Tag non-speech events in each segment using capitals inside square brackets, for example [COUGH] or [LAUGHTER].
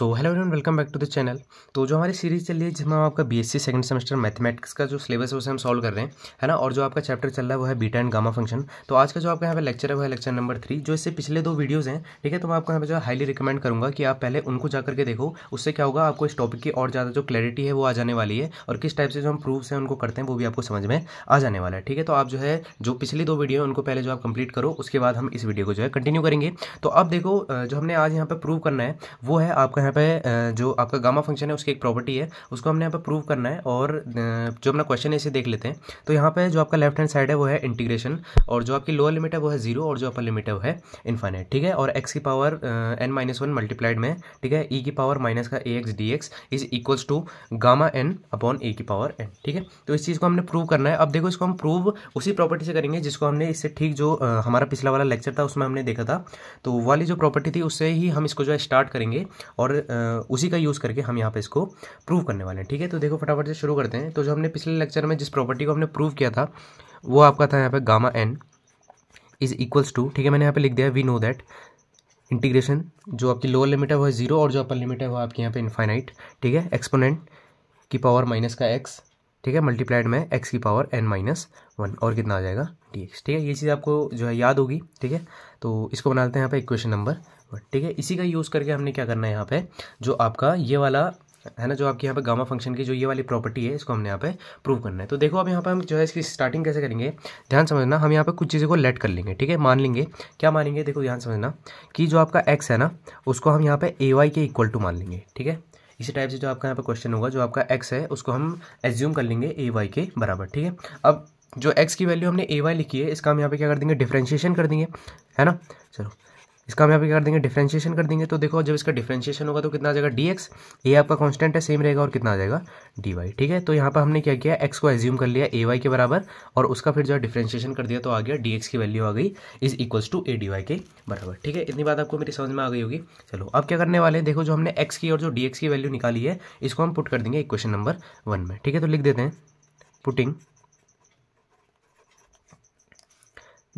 so hello everyone welcome back to the channel तो जो हमारी सीरीज चल रही है जिसमें हम आपका बीएससी सेकंड सेमेस्टर मैथमेटिक्स का जो सिलेबस है उसे हम सॉल्व कर रहे हैं है ना और जो आपका चैप्टर चल रहा है वो है बीटा एंड गामा फंक्शन तो आज का जो आपका यहाँ पे लेक्चर है वो है लेक्चर नंबर थ्री जो इससे पिछले दो वीडियोज़ हैं ठीक है तो मैं आपको यहाँ पर जो हाईली रिकमेंड करूँगा कि आप पहले उनको जा करके देखो उससे क्या होगा आपको इस टॉपिक की और ज़्यादा जो क्लैरिटी है वो आ जाने वाली है और किस टाइप से जो हम प्रूफ्स हैं उनको करते हैं वो भी आपको समझ में आ जाने वाला है ठीक है तो आप जो है जो पिछली दो वीडियो है उनको पहले जो आप कंप्लीट करो उसके बाद हम इस वीडियो को जो है कंटिन्यू करेंगे तो अब देखो जो हमने आज यहाँ पर प्रूव करना है वो है आपका यहाँ पे जो आपका गामा फंक्शन है उसकी एक प्रॉपर्टी है उसको हमने यहाँ पे प्रूव करना है और जो अपना क्वेश्चन है इसे देख लेते हैं तो यहाँ पे जो आपका लेफ्ट हैंड साइड है वो है इंटीग्रेशन और जो आपकी लोअर लिमिट है वो है जीरो और जो अपर लिमिट है वो है इन्फाइनेट ठीक है और एक्स की power n minus one multiplied में ठीक है ई e की पावर माइनस का a x d x is equals to gamma n upon a की पावर एन ठीक है तो इस चीज़ को हमने प्रूव करना है अब देखो इसको हम प्रूव उसी प्रॉपर्टी से करेंगे जिसको हमने इससे ठीक जो हमारा पिछला वाला लेक्चर था उसमें हमने देखा था तो वाली जो प्रॉपर्टी थी उससे ही हम इसको जो है स्टार्ट करेंगे और और उसी का यूज़ करके हम यहाँ पे इसको प्रूव करने वाले हैं ठीक है तो देखो फटाफट से शुरू करते हैं तो जो हमने पिछले लेक्चर में जिस प्रॉपर्टी को हमने प्रूव किया था वो आपका था यहाँ पे gamma n is equals to ठीक है मैंने यहाँ पे लिख दिया वी नो दैट इंटीग्रेशन जो आपकी लोअर लिमिट है वो है ज़ीरो और जो अपर लिमिट है वो आपके यहाँ पे इन्फाइनाइट ठीक है एक्सपोनेंट की पावर माइनस का एक्स ठीक है मल्टीप्लाइड में एक्स की पावर एन माइनस वन और कितना आ जाएगा डी एक्स ठीक है ये चीज़ आपको जो है याद होगी ठीक है तो इसको बना लेते हैं यहाँ पे इक्वेशन नंबर ठीक है इसी का यूज़ करके हमने क्या करना है यहाँ पे जो आपका ये वाला है ना जो आपके यहाँ पे गामा फंक्शन की जो ये वाली प्रॉपर्टी है इसको हमने यहाँ पे प्रूव करना है तो देखो अब यहाँ पे हम जो है इसकी स्टार्टिंग कैसे करेंगे ध्यान समझना हम यहाँ पे कुछ चीज़ों को लेट कर लेंगे ठीक है मान लेंगे क्या मानेंगे देखो ध्यान समझना कि जो आपका एक्स है ना उसको हम यहाँ पे ए वाई के इक्वल टू मान लेंगे ठीक है इसी टाइप से जो आपका यहाँ पर क्वेश्चन होगा जो आपका एक्स है उसको हम एज्यूम कर लेंगे ए वाई के बराबर ठीक है अब जो एक्स की वैल्यू हमने ए वाई लिखी है इसका हम यहाँ पे क्या कर देंगे डिफ्रेंशिएशन कर देंगे है ना चलो इसका हम यहाँ पे कर देंगे डिफ्रेंशिएशन कर देंगे तो देखो जब इसका डिफ्रेंशिएशन होगा तो कितना आ जाएगा डी एक्स ये आपका कॉन्स्टेंट है सेम रहेगा और कितना आ जाएगा डी वाई ठीक है तो यहाँ पर हमने क्या किया एक्स को एज्यूम कर लिया ए वाई के बराबर और उसका फिर जो है डिफ्रेंशिएशन कर दिया तो आ गया डी एक्स की वैल्यू आ गई is equals to a d y के बराबर ठीक है इतनी बात आपको मेरी समझ में आ गई होगी चलो अब क्या करने वाले हैं देखो जो हमने एक्स की और जो डी एक्स की वैल्यू निकाली है इसको हम पुट कर देंगे इक्वेशन नंबर वन में ठीक है तो लिख देते हैं putting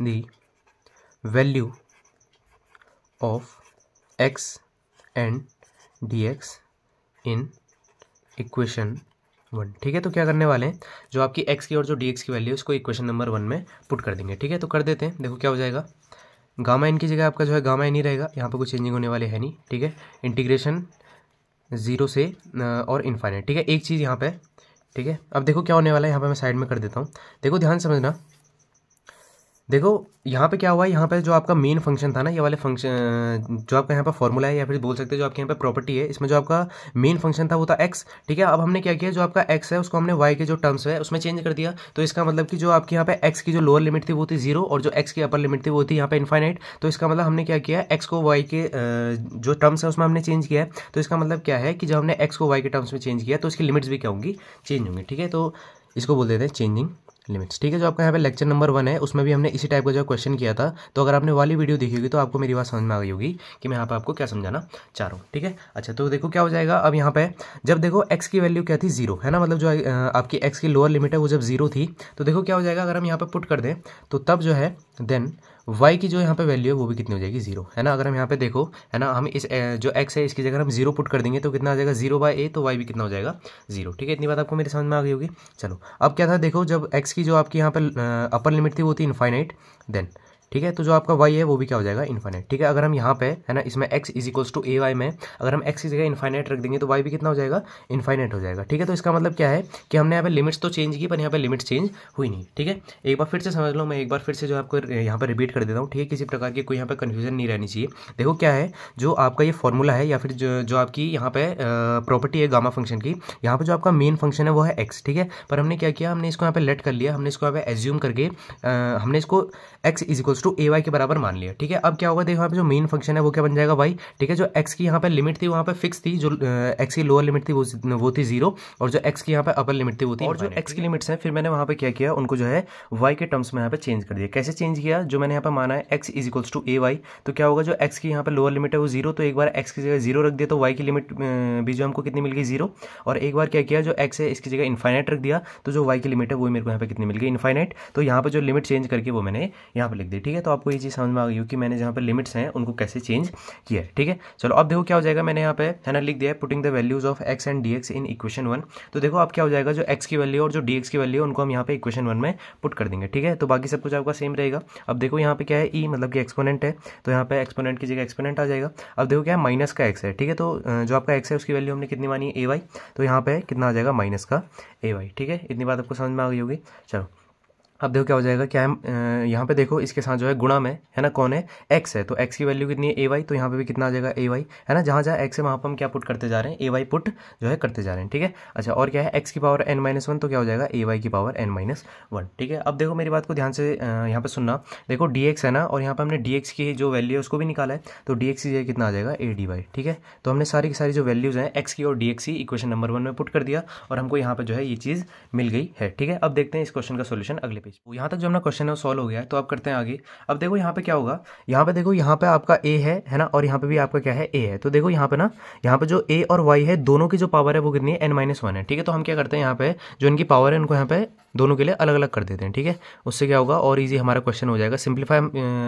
the value of x and dx in equation one ठीक है तो क्या करने वाले हैं जो आपकी x की और जो dx की वैल्यू है उसको इक्वेशन नंबर वन में पुट कर देंगे ठीक है तो कर देते हैं देखो क्या हो जाएगा गामा इन की जगह आपका जो है गामा इन ही रहेगा यहाँ पर कुछ चेंजिंग होने वाले है नहीं ठीक है इंटीग्रेशन ज़ीरो से और इन्फाइनाइट ठीक है एक चीज़ यहाँ पे ठीक है अब देखो क्या होने वाला है यहाँ पे मैं साइड में कर देता हूँ देखो ध्यान समझना देखो यहाँ पे क्या हुआ है यहाँ पे जो आपका मेन फंक्शन था ना ये वाले फंक्शन जो आपका यहाँ पर फॉर्मूला है या फिर बोल सकते हो जो आपके यहाँ पे प्रॉपर्टी है इसमें जो आपका मेन फंक्शन था वो था एक्स ठीक है अब हमने क्या किया जो आपका एक्स है उसको हमने वाई के जो टर्म्स है उसमें चेंज कर दिया तो इसका मतलब कि जो आपके यहाँ पे एक्स की जो लोअर लिमिट थी वो थी जीरो और जो एक्स की अपर लिमिट थी वो थी यहाँ पे इन्फाइनाइट तो इसका मतलब हमने क्या किया एक्स को वाई के जो टर्म्स है उसमें हमने चेंज किया है तो इसका मतलब क्या है कि जब हमने एक्स को वाई के टर्म्स में चेंज किया तो इसकी लिमिट्स भी क्या होंगी चेंज होंगी ठीक है तो इसको बोल देते हैं चेंजिंग लिमिट्स ठीक है जो आपका यहाँ पे लेक्चर नंबर वन है उसमें भी हमने इसी टाइप का जो क्वेश्चन किया था तो अगर आपने वाली वीडियो देखी होगी तो आपको मेरी बात समझ में आ गई होगी कि मैं यहाँ पे आपको क्या समझाना चाह रहा हूँ ठीक है अच्छा तो देखो क्या हो जाएगा अब यहाँ पे जब देखो एक्स की वैल्यू क्या थी जीरो है ना मतलब जो आपकी एक्स की लोअर लिमिट है वो जब जीरो थी तो देखो क्या हो जाएगा अगर हम यहाँ पर पुट कर दें तो तब जो है देन वाई की जो यहाँ पे वैल्यू है वो भी कितनी हो जाएगी जीरो है ना अगर हम यहाँ पे देखो है ना हम इस जो एक्स है इसकी जगह हम जीरो पुट कर देंगे तो कितना आ जाएगा जीरो बाय ए तो वाई भी कितना हो जाएगा जीरो ठीक है इतनी बात आपको मेरी समझ में आ गई होगी चलो अब क्या था देखो जब एक्स की जो आपकी यहाँ पर अपर लिमिट थी वो थी इनफाइनाइट देन ठीक है तो जो आपका वाई है वो भी क्या हो जाएगा इन्फाइनेट ठीक है अगर हम यहाँ पे है ना इसमें x is equals to a y में अगर हम एक्स की जगह इन्फाइनेट रख देंगे तो वाई भी कितना हो जाएगा इन्फाइनेट हो जाएगा ठीक है तो इसका मतलब क्या है कि हमने यहाँ पे लिमिट्स तो चेंज की पर यहाँ पे लिमिट चेंज हुई नहीं ठीक है एक बार फिर से समझ लो मैं एक बार फिर से जो आपको यहाँ पर रिपीट कर देता हूँ ठीक है किसी प्रकार की कोई यहाँ पर कन्फ्यूजन नहीं रहनी चाहिए देखो क्या है जो आपका ये फॉर्मूला है या फिर जो जो आपकी यहाँ पे प्रॉपर्टी है गामा फंक्शन की यहाँ पर जो आपका मेन फंक्शन है वो है एक्स ठीक है पर हमने क्या किया हमने इसको यहाँ पर लेट कर लिया हमने इसको यहाँ पे एज्यूम करके हमने इसको x is to a y के बराबर मान लिया ठीक है अब क्या होगा देखो यहाँ पे जो मेन फंक्शन है वो क्या बन जाएगा वाई ठीक है जो एक्स की यहाँ पे लिमिट थी वहाँ पे फिक्स थी जो एक्स की लोअर लिमिट थी वो थी जीरो और जो एक्स की यहाँ पे अपर लिमिट थी वो थी और जो एक्स की लिमिट्स हैं फिर मैंने वहाँ पे क्या किया उनको जो है वाई के टर्म्स में यहाँ पे चेंज कर दिया कैसे चेंज किया जो मैंने यहाँ पर माना है x is equals to a y तो क्या होगा जो एक्स की यहाँ पर लोअर लिमिट है वो जीरो तो एक बार एक्स की जगह जीरो रख दिया तो वाई की लिमिट भी जो हमको कितनी मिल गई जीरो और एक बार क्या किया जो एक्स है इसकी जगह इन्फाइनाइट रख दिया तो जो वाई की लिमिट है वो मेरे को यहाँ पर कितनी मिल गई इन्फाइनाइट तो यहाँ पर जो लिमिट चेंज करके वो मैंने यहाँ पर लिख दी ठीक ठीक है तो आपको ये चीज़ समझ में आ गई हो कि मैंने जहाँ पर लिमिट्स हैं उनको कैसे चेंज किया है ठीक है चलो अब देखो क्या हो जाएगा मैंने यहाँ पे है ना लिख दिया है putting the values of x and d in equation one तो देखो आप क्या हो जाएगा जो एक्स की वैल्यू और जो डी की वैल्यू उनको हम यहाँ पे इक्वेशन वन में पुट कर देंगे ठीक है तो बाकी सब कुछ आपका सेम रहेगा अब देखो यहाँ पे क्या है ई e, मतलब कि एक्सपोनेंट है तो यहाँ पे एक्सपोनेंट की जगह एक्सपोनेंट आ जाएगा अब देखो क्या है माइनस का एक्स है ठीक है तो जो आपका एक्स है उसकी वैल्यू हमने कितनी मानी ए वाई तो यहाँ पे कितना आ जाएगा माइनस का ए वाई ठीक है इतनी बात आपको समझ में आ गई होगी चलो अब देखो क्या हो जाएगा क्या है यहाँ पे देखो इसके साथ जो है गुणा में है ना कौन है एक्स है तो एक्स की वैल्यू कितनी है ए वाई तो यहाँ पे भी कितना आ जाएगा ए वाई है ना जहाँ जहाँ एक्स है वहाँ पर हम क्या पुट करते जा रहे हैं ए वाई पुट जो है करते जा रहे हैं ठीक है अच्छा और क्या है एक्स की पावर एन माइनस वन तो क्या हो जाएगा ए वाई की पावर एन माइनस वन ठीक है अब देखो मेरी बात को ध्यान से यहाँ पर सुनना देखो डी है ना और यहाँ पर हमने डी की जो वैल्यू है उसको भी निकाला है तो डी एक्स की कितना आ जाएगा ए डी वाई ठीक है तो हमने सारी की सारी जो वैल्यूज़ हैं एक्स की और डी एक्स की इक्वेशन नंबर वन में पुट कर दिया और हमको यहाँ पर जो है ये चीज़ मिल गई है ठीक है अब देखते हैं इस क्वेश्चन का सोल्यूशन अगले पेज वापस यहाँ तक जो हमारा क्वेश्चन है वो सॉल्व हो गया है तो आप करते हैं आगे अब देखो यहाँ पे क्या होगा यहाँ पे देखो यहाँ पे आपका ए है है ना और यहाँ पे भी आपका क्या है ए है तो देखो यहाँ पे ना यहाँ पे जो ए और वाई है दोनों की जो पावर है वो कितनी है एन माइनस वन है ठीक है तो हम क्या करते हैं यहाँ पे जो इनकी पावर है उनको यहाँ पे दोनों के लिए अलग अलग कर देते हैं ठीक है उससे क्या होगा और ईजी हमारा क्वेश्चन हो जाएगा सिंप्लीफाई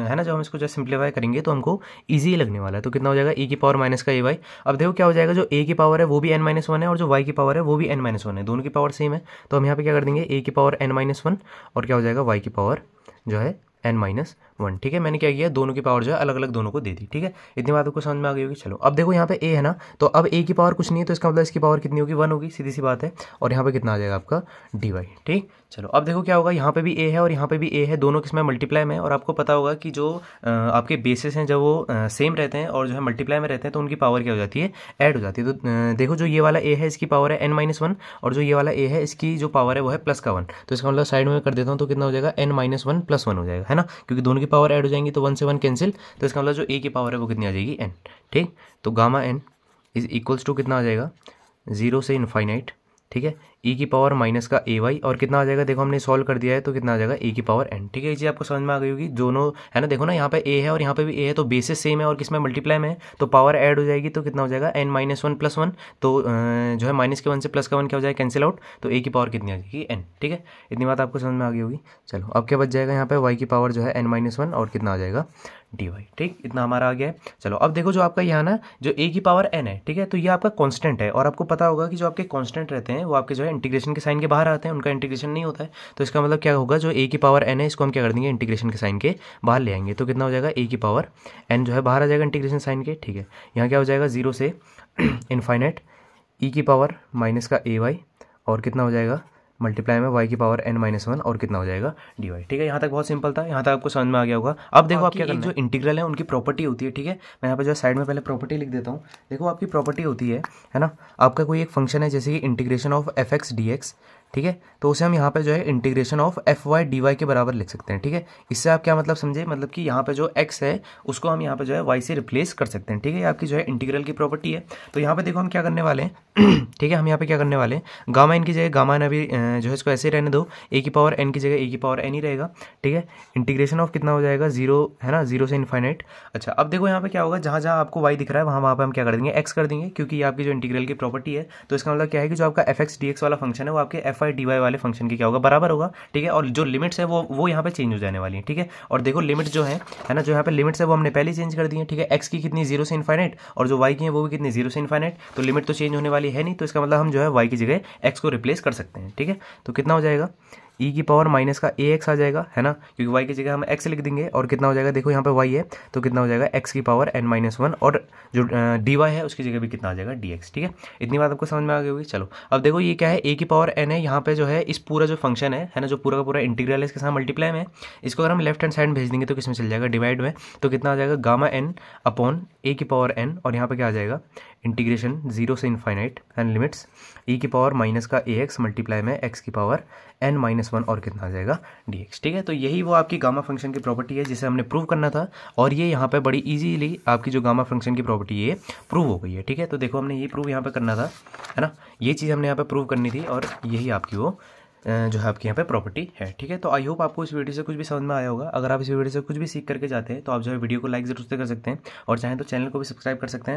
है ना जब हम इसको जब सिंप्लीफाई करेंगे तो हमको ईजी लगने वाला है तो कितना हो जाएगा ए e की पावर माइनस का ए वाई अब देखो क्या हो जाएगा जो ए की पावर है वो भी एन माइनस वन है और जो वाई की पावर है वो भी एन माइनस वन है दोनों की पावर सेम है तो हम यहाँ पर क्या कर देंगे ए की पावर एन माइनस वन और क्या हो जाएगा वाई की पावर जो है एन माइनस वन ठीक है मैंने क्या किया दोनों की पावर जो है अलग अलग दोनों को दे दी ठीक है इतनी बात आपको समझ में आ गई होगी चलो अब देखो यहाँ पे ए है ना तो अब ए की पावर कुछ नहीं है तो इसका मतलब इसकी पावर कितनी होगी वन होगी सीधी सी बात है और यहाँ पे कितना आ जाएगा आपका डी वाई ठीक चलो अब देखो क्या होगा यहाँ पे भी ए है और यहाँ पे भी ए है दोनों किसमें मल्टीप्लाई में और आपको पता होगा कि जो आपके बेसिस हैं जब वो सेम रहते हैं और जो है मल्टीप्लाई में रहते हैं तो उनकी पावर क्या हो जाती है ऐड हो जाती है तो देखो जो ये वाला ए है इसकी पावर है एन माइनस वन और जो ये वाला ए है इसकी जो पावर है वो है प्लस का वन तो इसका मतलब साइड में कर देता हूँ तो कितना हो जाएगा n minus one plus one हो जाएगा है ना क्योंकि दोनों की पावर ऐड हो जाएंगी तो वन से वन कैंसिल तो इसका मतलब जो ए की पावर है वो कितनी आ जाएगी एन ठीक तो gamma n is equals to कितना आ जाएगा ज़ीरो से इनफाइनाइट ठीक है ई e की पावर माइनस का ए वाई और कितना आ जाएगा देखो हमने सॉल्व कर दिया है तो कितना आ जाएगा ए e की पावर एन ठीक है ये आपको समझ में आ गई होगी दोनों है ना देखो ना यहाँ पे ए है और यहाँ पे भी ए है तो बेसिस सेम है और किसमें मल्टीप्लाई में तो पावर ऐड हो जाएगी तो कितना हो जाएगा n minus one plus one तो जो है माइनस के वन से प्लस का वन क्या हो जाएगा कैंसिल आउट तो ए की पावर कितनी आ जाएगी एन ठीक है इतनी बात आपको समझ में आ गई होगी चलो अब क्या बच जाएगा यहाँ पर वाई की पावर जो है एन माइनस वन और कितना आ जाएगा डी वाई ठीक इतना हमारा आ गया है चलो अब देखो जो आपका यहाँ ना जो ए की पावर एन है ठीक है तो ये आपका कॉन्स्टेंट है और आपको पता होगा कि जो आपके कॉन्स्टेंट रहते हैं वो आपके जो है इंटीग्रेशन के साइन के बाहर आते हैं उनका इंटीग्रेशन नहीं होता है तो इसका मतलब क्या होगा जो ए की पावर एन है इसको हम क्या कर देंगे इंटीग्रेशन के साइन के बाहर ले आएंगे तो कितना हो जाएगा ए की पावर एन जो है बाहर आ जाएगा इंटीग्रेशन साइन के ठीक है यहाँ क्या हो जाएगा जीरो से इनफाइनाइट [CLEARS THROAT] ई e की पावर माइनस का ए वाई और कितना हो जाएगा मल्टीप्लाई में वाई की पावर एन माइनस वन और कितना हो जाएगा डी वाई ठीक है यहाँ तक बहुत सिंपल था यहाँ तक आपको समझ में आ गया होगा अब देखो आप क्या करना जो इंटीग्रल है उनकी प्रॉपर्टी होती है ठीक है मैं यहाँ पर जो साइड में पहले प्रॉपर्टी लिख देता हूँ देखो आपकी प्रॉपर्टी होती है है ना आपका कोई एक फंक्शन है जैसे कि integration of f x d x ठीक है तो उसे हम यहाँ पे जो है integration of f y d y के बराबर लिख सकते हैं ठीक है इससे आप क्या मतलब समझे मतलब कि यहाँ पे जो एक्स है उसको हम यहाँ पे जो है वाई से रिप्लेस कर सकते हैं ठीक है आपकी जो है इंटीग्रल की प्रॉपर्टी है तो यहाँ पे देखो हम क्या करने वाले हैं [CLEARS THROAT] ठीक है हम यहाँ पे क्या करने वाले हैं गामा एन की जगह गामा एन अभी जो है इसको ऐसे रहने दो ए की पावर एन की जगह ए की पावर एन ही रहेगा ठीक है इंटीग्रेशन ऑफ कितना हो जाएगा जीरो है ना जीरो से इन्फाइनाइट अच्छा अब देखो यहाँ पे क्या होगा जहाँ जहाँ आपको वाई दिख रहा है वहाँ वहाँ पर हम क्या कर देंगे एक्स कर देंगे क्योंकि ये आपकी जो इंटीग्रल की प्रॉपर्टी है तो इसका मतलब क्या है कि जो आपका एफ एक्स डी एक्स वाला फंक्शन है वो आपके एफ बाई डी वाई वाले फंक्शन की क्या होगा बराबर होगा ठीक है और जो लिमिट्स है वो वो यहाँ पे चेंज हो जाने वाली है ठीक है और देखो लिमिट जो है है ना जो यहाँ पे लिमिट्स है वो हमने पहले चेंज कर दी है ठीक है एक्स की कितनी जीरो से इन्फाइनेट और जो वाई की है वो भी कितनी जीरो से इन्फाइनेट तो लिमिट तो चेंज होने वाली है नहीं तो इसका मतलब हम जो है वाई की जगह एक्स को रिप्लेस कर सकते हैं ठीक है तो कितना हो जाएगा ई e की पावर माइनस का ए एक्स आ जाएगा है ना क्योंकि वाई की जगह हम एक्स लिख देंगे और कितना हो जाएगा देखो यहाँ पे वाई है तो कितना हो जाएगा एक्स की पावर एन माइनस वन और जो डी वाई है उसकी जगह भी कितना आ जाएगा डी एक्स ठीक है इतनी बात आपको समझ में आ गई होगी चलो अब देखो ये क्या है ए की पावर एन है यहाँ पे जो है इस पूरा जो फंक्शन है है ना जो पूरा का पूरा इंटीग्रल है इसके साथ मल्टीप्लाई में इसको अगर हम लेफ्ट हैंड साइड भेज देंगे तो किसमें चल जाएगा डिवाइड में तो कितना आ जाएगा गामा एन अपॉन ए की पावर एन और यहाँ पर क्या आ जाएगा इंटीग्रेशन जीरो से इनफाइनाइट एंड लिमिट्स ई की पावर माइनस का ए एक्स मल्टीप्लाई में एक्स की power n minus minus one और कितना आ जाएगा डी एक्स ठीक है तो यही वो आपकी गामा फंक्शन की प्रॉपर्टी है जिसे हमने प्रूव करना था और ये यहाँ पर बड़ी ईजीली आपकी जो गामा फंक्शन की प्रॉपर्टी है प्रूव हो गई है ठीक है तो देखो हमने ये प्रूव यहाँ पर करना था है ना ये चीज़ हमने यहाँ पर प्रूव करनी थी और यही आपकी वो जो है आपके यहाँ पे प्रॉपर्टी है ठीक है तो आई होप आपको इस वीडियो से कुछ भी समझ में आया होगा अगर आप इस वीडियो से कुछ भी सीख करके जाते हैं तो आप जो है वीडियो को लाइक जरूर से कर सकते हैं और चाहें तो चैनल को भी सब्सक्राइब कर सकते हैं